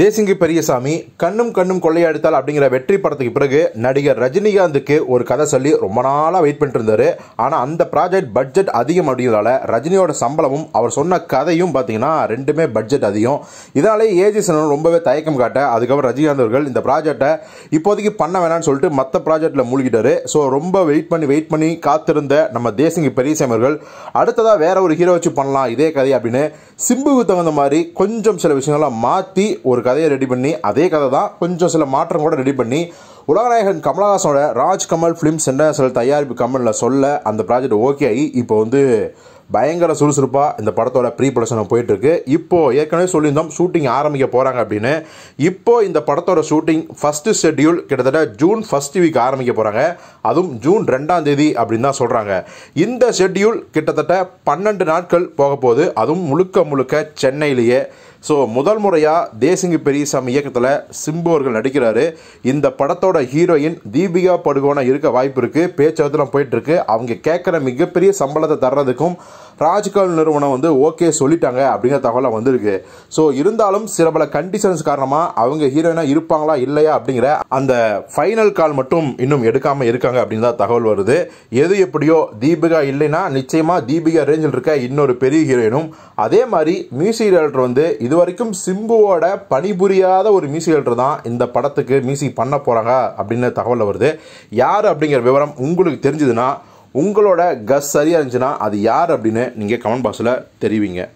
தேசிங்கி பெரியசாமி கண்ணும் கண்ணும் கொள்ளையடித்தால் அப்படிங்கிற வெற்றி படத்துக்கு பிறகு நடிகர் ரஜினிகாந்துக்கு ஒரு கதை சொல்லி ரொம்ப நாளாக வெயிட் பண்ணிட்டு இருந்தாரு ஆனால் அந்த ப்ராஜெக்ட் பட்ஜெட் அதிகம் அப்படிங்கிறதால ரஜினியோட சம்பளமும் அவர் சொன்ன கதையும் பார்த்தீங்கன்னா ரெண்டுமே பட்ஜெட் அதிகம் இதனாலே ஏஜி சனன் ரொம்பவே தயக்கம் காட்ட அதுக்கப்புறம் ரஜினிகாந்த் அவர்கள் இந்த ப்ராஜெக்டை இப்போதைக்கு பண்ண வேணாம்னு சொல்லிட்டு மற்ற ப்ராஜெக்ட்ல மூழ்கிட்டாரு ஸோ ரொம்ப வெயிட் பண்ணி வெயிட் பண்ணி காத்திருந்த நம்ம தேசிங்கி பெரியசாமி அவர்கள் அடுத்ததாக வேற ஒரு ஹீரோ வச்சு பண்ணலாம் இதே கதை அப்படின்னு சிம்புக்கு தகுந்த மாதிரி கொஞ்சம் சில விஷயங்கள்லாம் மாற்றி ஒரு கதையை ரெடி பண்ணி அதே கதை தான் கொஞ்சம் சில மாற்றம் கூட ரெடி பண்ணி உலகநாயகன் கமல்ஹாசனோட ராஜ்கமல் ஃபிலிம்ஸ் என்ற சில தயாரிப்பு கமலில் சொல்ல அந்த ப்ராஜெக்ட் ஓகே ஆகி இப்போ வந்து பயங்கர சுறுசுறுப்பாக இந்த படத்தோட ப்ரீ ப்ரொடக்ஷன் போயிட்டுருக்கு இப்போது ஏற்கனவே சொல்லியிருந்தோம் ஷூட்டிங் ஆரம்பிக்க போகிறாங்க அப்படின்னு இப்போது இந்த படத்தோட ஷூட்டிங் ஃபஸ்ட்டு ஷெட்யூல் கிட்டத்தட்ட ஜூன் ஃபஸ்ட் வீக் ஆரம்பிக்க போகிறாங்க அதுவும் ஜூன் ரெண்டாம் தேதி அப்படின்னு தான் சொல்கிறாங்க இந்த ஷெட்யூல் கிட்டத்தட்ட பன்னெண்டு நாட்கள் போக போகுது அதுவும் முழுக்க முழுக்க சென்னையிலேயே ஸோ முதல் முறையாக தேசிங்கு பெரியசாமி இயக்கத்தில் சிம்பு அவர்கள் நடிக்கிறாரு இந்த படத்தோட ஹீரோயின் தீபிகா படுகோனா இருக்க வாய்ப்பு இருக்குது பேச்சுவார்த்தைலாம் போயிட்டுருக்கு அவங்க கேட்குற மிகப்பெரிய சம்பளத்தை தர்றதுக்கும் ராஜ்கால் நிறுவனம் வந்து ஓகே சொல்லிட்டாங்க அப்படிங்கிற தகவலாக வந்திருக்கு ஸோ இருந்தாலும் சில பல கண்டிஷன்ஸ் காரணமாக அவங்க ஹீரோயினாக இருப்பாங்களா இல்லையா அப்படிங்கிற அந்த ஃபைனல் கால் மட்டும் இன்னும் எடுக்காமல் இருக்காங்க அப்படின்னு தான் தகவல் வருது எது எப்படியோ தீபிகா இல்லைன்னா நிச்சயமாக தீபிகா ரேஞ்சில் இருக்க இன்னொரு பெரிய ஹீரோயினும் அதே மாதிரி மியூசிக் டைரக்டர் வந்து இது இது வரைக்கும் சிம்புவோட பணிபுரியாத ஒரு மியூசிக் தான் இந்த படத்துக்கு மியூசிக் பண்ண போகிறாங்க அப்படின்னு தகவல் வருது யார் அப்படிங்கிற விவரம் உங்களுக்கு தெரிஞ்சதுன்னா உங்களோட கஸ் சரியாக இருந்துச்சுன்னா அது யார் அப்படின்னு நீங்கள் கமெண்ட் பாக்ஸில் தெரிவிங்க